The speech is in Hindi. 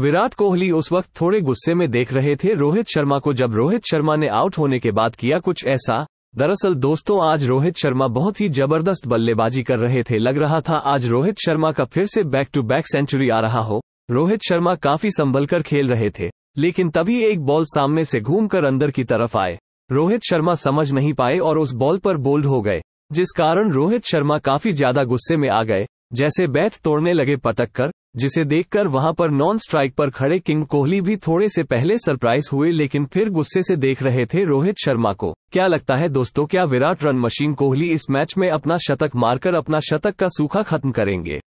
विराट कोहली उस वक्त थोड़े गुस्से में देख रहे थे रोहित शर्मा को जब रोहित शर्मा ने आउट होने के बाद किया कुछ ऐसा दरअसल दोस्तों आज रोहित शर्मा बहुत ही जबरदस्त बल्लेबाजी कर रहे थे लग रहा था आज रोहित शर्मा का फिर से बैक टू बैक सेंचुरी आ रहा हो रोहित शर्मा काफी संभल कर खेल रहे थे लेकिन तभी एक बॉल सामने से घूमकर अंदर की तरफ आए रोहित शर्मा समझ नहीं पाए और उस बॉल पर बोल्ड हो गए जिस कारण रोहित शर्मा काफी ज्यादा गुस्से में आ गए जैसे बैथ तोड़ने लगे कर जिसे देखकर वहां पर नॉन स्ट्राइक पर खड़े किंग कोहली भी थोड़े से पहले सरप्राइज हुए लेकिन फिर गुस्से से देख रहे थे रोहित शर्मा को क्या लगता है दोस्तों क्या विराट रन मशीन कोहली इस मैच में अपना शतक मारकर अपना शतक का सूखा खत्म करेंगे